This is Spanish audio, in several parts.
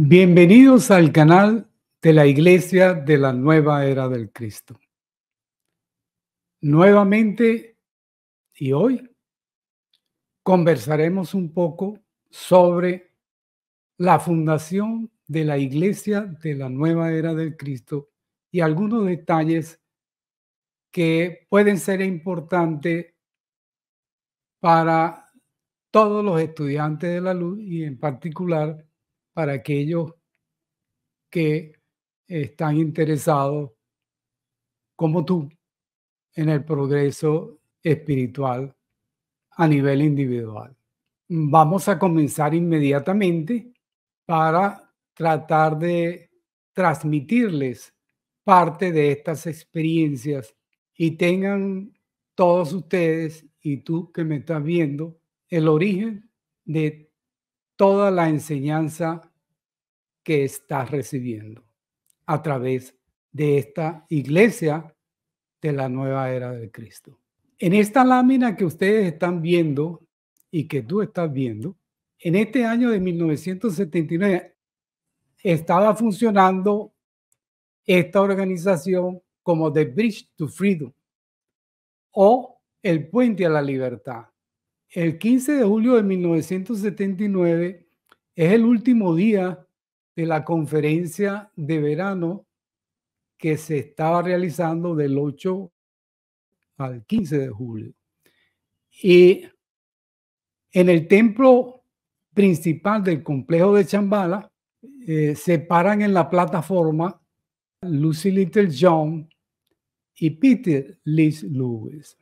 Bienvenidos al canal de la Iglesia de la Nueva Era del Cristo. Nuevamente y hoy conversaremos un poco sobre la fundación de la Iglesia de la Nueva Era del Cristo y algunos detalles que pueden ser importantes para todos los estudiantes de la luz y en particular para aquellos que están interesados, como tú, en el progreso espiritual a nivel individual. Vamos a comenzar inmediatamente para tratar de transmitirles parte de estas experiencias y tengan todos ustedes y tú que me estás viendo el origen de toda la enseñanza que estás recibiendo a través de esta iglesia de la nueva era de Cristo. En esta lámina que ustedes están viendo y que tú estás viendo, en este año de 1979 estaba funcionando esta organización como The Bridge to Freedom o el puente a la libertad. El 15 de julio de 1979 es el último día de la conferencia de verano que se estaba realizando del 8 al 15 de julio. Y en el templo principal del complejo de Chambala eh, se paran en la plataforma Lucy Little John y Peter Liz Lewis.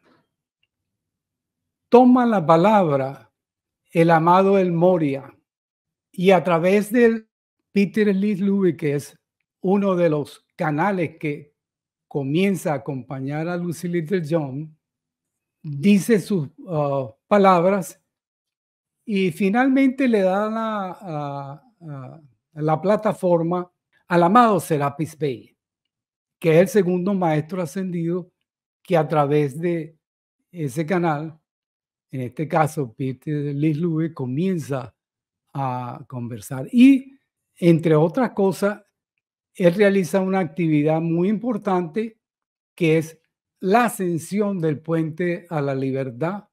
Toma la palabra el amado El Moria y a través del Peter Liz Louis, que es uno de los canales que comienza a acompañar a Lucy Little John, dice sus ah, palabras y finalmente le da la, ah, ah, plataforma al amado Serapis Bay, que es el segundo maestro ascendido que a través de ese canal, en este caso Peter Liz Louis, comienza a conversar. Y entre otras cosas, él realiza una actividad muy importante que es la ascensión del puente a la libertad,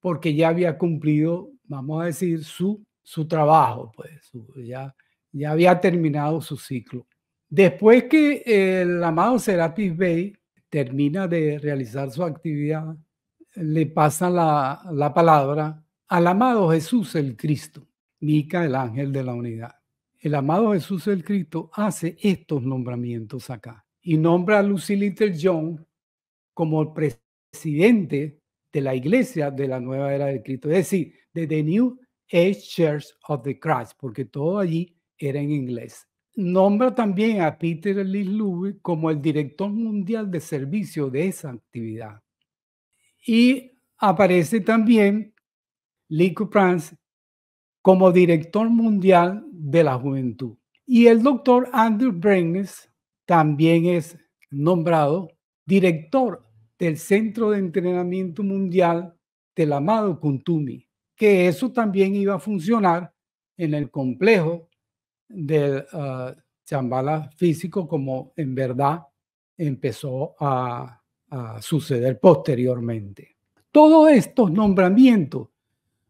porque ya había cumplido, vamos a decir, su, su trabajo, pues ya, ya había terminado su ciclo. Después que el amado Serapis Bey termina de realizar su actividad, le pasa la, la palabra al amado Jesús el Cristo, Mica, el ángel de la unidad el amado Jesús el Cristo hace estos nombramientos acá y nombra a Lucy Little John como presidente de la iglesia de la nueva era del Cristo, es decir, de The New Age Church of the Christ, porque todo allí era en inglés. Nombra también a Peter Lee Lewis como el director mundial de servicio de esa actividad. Y aparece también Lee Prance como director mundial de la juventud. Y el doctor Andrew Brenes también es nombrado director del Centro de Entrenamiento Mundial del Amado Kuntumi, que eso también iba a funcionar en el complejo del chambalas ah, chambala físico como en verdad empezó a, a suceder posteriormente. Todos estos nombramientos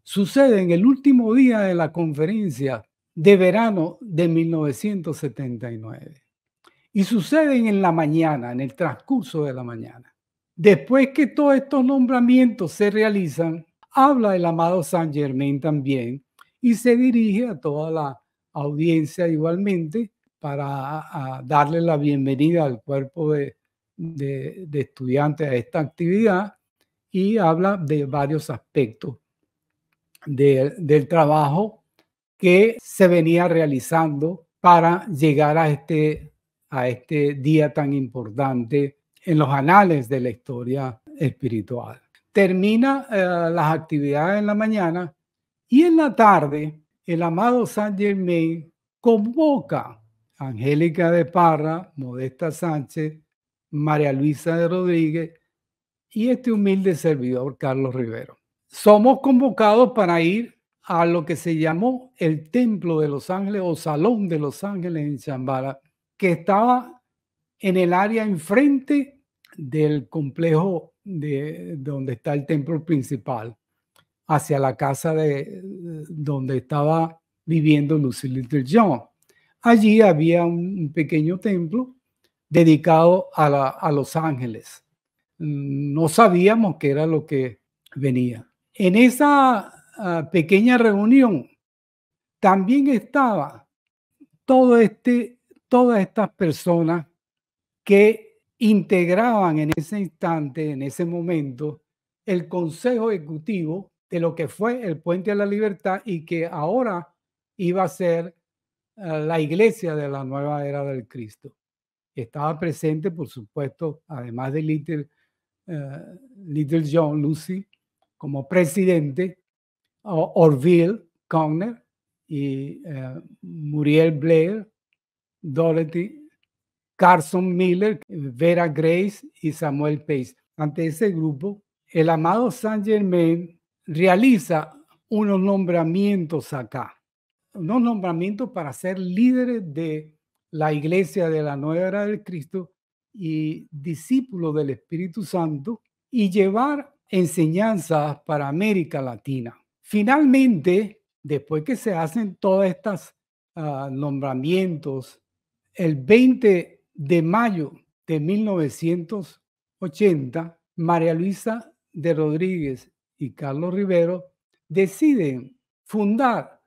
suceden el último día de la conferencia de verano de 1979. Y suceden en la mañana, en el transcurso de la mañana. Después que todos estos nombramientos se realizan, habla el amado san Germain también y se dirige a toda la audiencia igualmente para darle la bienvenida al cuerpo de, estudiantes a esta actividad y habla de varios aspectos del trabajo que se venía realizando para llegar a este, a este día tan importante en los anales de la historia espiritual. Termina eh, las actividades en la mañana y en la tarde el amado San Germain convoca a Angélica de Parra, Modesta Sánchez, María Luisa de Rodríguez y este humilde servidor Carlos Rivero. Somos convocados para ir a lo que se llamó el Templo de los Ángeles o Salón de los Ángeles en Chambara, que estaba en el área enfrente del complejo de donde está el templo principal, hacia la casa de donde estaba viviendo Lucille Little John. Allí había un pequeño templo dedicado a, a los ángeles. No sabíamos qué era lo que venía. En esa Ah, pequeña reunión también estaba todo este, todas estas personas que integraban en ese instante, en ese momento, el Consejo Ejecutivo de lo que fue el Puente a la Libertad y que ahora iba a ser ah, la iglesia de la nueva era del Cristo. Estaba presente, por supuesto, además de Little ah, John Lucy como presidente, Orville Conner y eh, Muriel Blair, Dorothy Carson Miller, Vera Grace y Samuel Pace. Ante ese grupo, el amado Saint Germain realiza unos nombramientos acá, unos nombramientos para ser líderes de la iglesia de la nueva era del Cristo y discípulos del Espíritu Santo y llevar enseñanzas para América Latina. Finalmente, después que se hacen todas estas ah, nombramientos, el 20 de mayo de 1980, María Luisa de Rodríguez y Carlos Rivero deciden fundar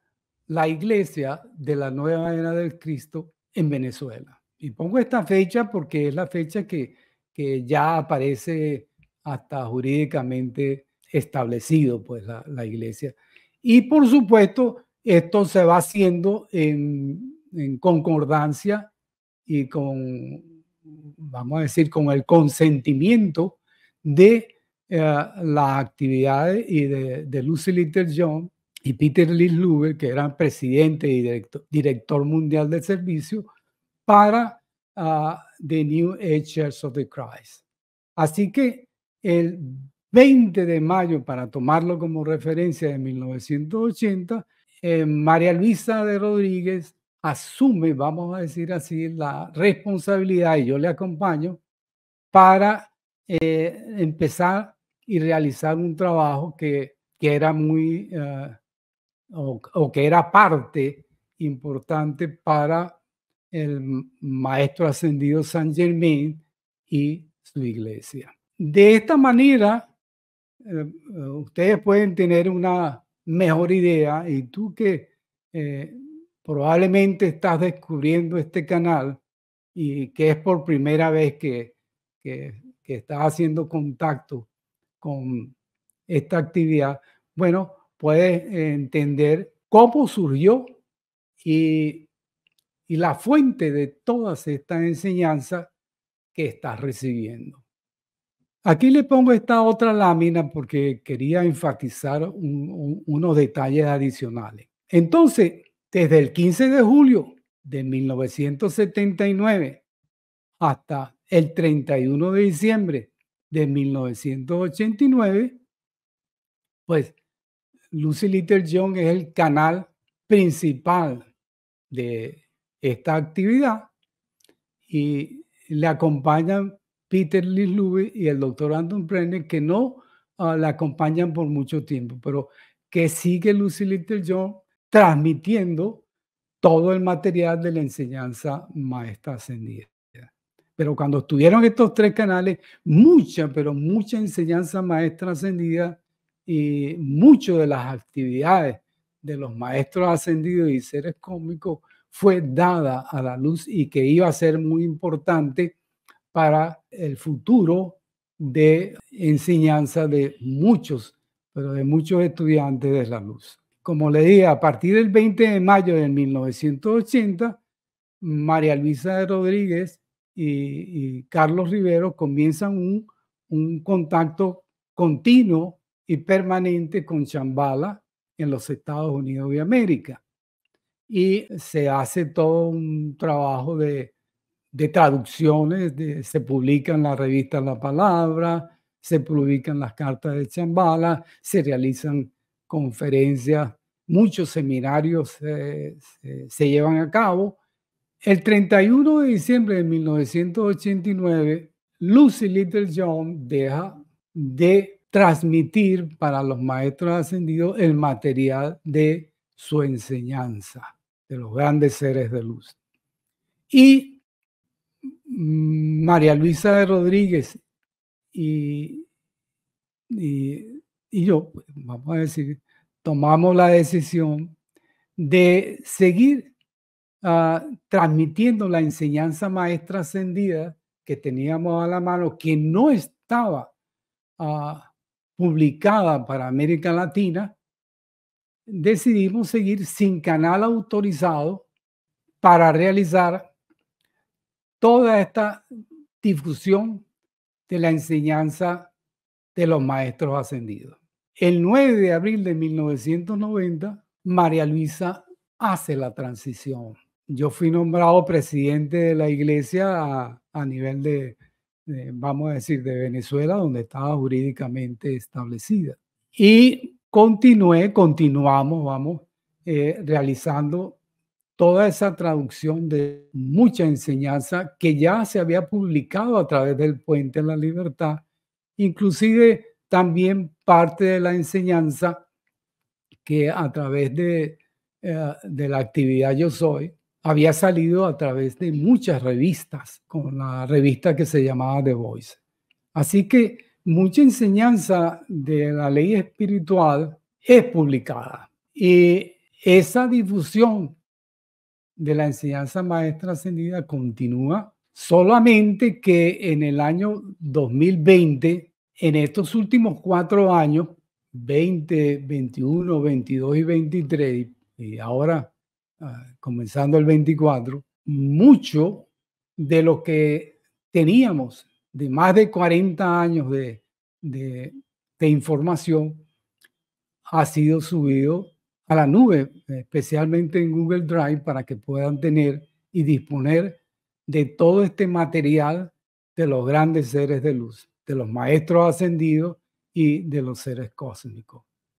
la Iglesia de la Nueva Era del Cristo en Venezuela. Y pongo esta fecha porque es la fecha que, que ya aparece hasta jurídicamente establecido pues la, iglesia. Y por supuesto, esto se va haciendo en, concordancia y con, vamos a decir, con el consentimiento de eh, las actividades y de, Lucy Little John y Peter Lee Luber, que eran presidente y director, director mundial del servicio, para ah, The New Age of the Christ. Así que el 20 de mayo, para tomarlo como referencia de 1980, eh, María Luisa de Rodríguez asume, vamos a decir así, la responsabilidad, y yo le acompaño, para eh, empezar y realizar un trabajo que, era muy, eh, o, que era parte importante para el maestro ascendido San Germain y su iglesia. De esta manera, eh, ustedes pueden tener una mejor idea y tú que eh, probablemente estás descubriendo este canal y que es por primera vez que, estás haciendo contacto con esta actividad, bueno, puedes entender cómo surgió y, y la fuente de todas estas enseñanzas que estás recibiendo. Aquí le pongo esta otra lámina porque quería enfatizar unos detalles adicionales. Entonces, desde el 15 de julio de 1979 hasta el 31 de diciembre de 1989, pues Lucy Little John es el canal principal de esta actividad y le acompañan Peter Lee y el doctor Anton Brenner, que no ah, la acompañan por mucho tiempo, pero que sigue Lucy Little John transmitiendo todo el material de la enseñanza maestra ascendida. Pero cuando estuvieron estos tres canales, mucha, pero mucha enseñanza maestra ascendida y mucho de las actividades de los maestros ascendidos y seres cómicos fue dada a la luz y que iba a ser muy importante para el futuro de enseñanza de muchos, pero de muchos estudiantes de la luz. Como le dije, a partir del 20 de mayo de 1980, María Luisa Rodríguez y, Carlos Rivero comienzan un, un contacto continuo y permanente con Chambala en los Estados Unidos de América. Y se hace todo un trabajo de de traducciones, se publican en la revista La Palabra, se publican las cartas de Chambala, se realizan conferencias, muchos seminarios eh, se, llevan a cabo. El 31 de diciembre de 1989, Lucy Little John deja de transmitir para los maestros ascendidos el material de su enseñanza, de los grandes seres de luz. Y María Luisa de Rodríguez y, y, yo, pues, vamos a decir, tomamos la decisión de seguir ah, transmitiendo la enseñanza maestra ascendida que teníamos a la mano, que no estaba ah, publicada para América Latina, decidimos seguir sin canal autorizado para realizar toda esta difusión de la enseñanza de los maestros ascendidos. El 9 de abril de 1990, María Luisa hace la transición. Yo fui nombrado presidente de la iglesia a, nivel de, vamos a decir, de Venezuela, donde estaba jurídicamente establecida. Y continué, continuamos, vamos, eh, realizando toda esa traducción de mucha enseñanza que ya se había publicado a través del Puente de la Libertad, inclusive también parte de la enseñanza que a través de, eh, la actividad Yo Soy había salido a través de muchas revistas, con la revista que se llamaba The Voice. Así que mucha enseñanza de la ley espiritual es publicada y esa difusión de la enseñanza maestra ascendida continúa, solamente que en el año 2020, en estos últimos cuatro años, 20, 21, 22 y 23, y ahora ah, comenzando el 24, mucho de lo que teníamos de más de 40 años de, de información ha sido subido a la nube, especialmente en Google Drive, para que puedan tener y disponer de todo este material de los grandes seres de luz, de los maestros ascendidos y de los seres cósmicos.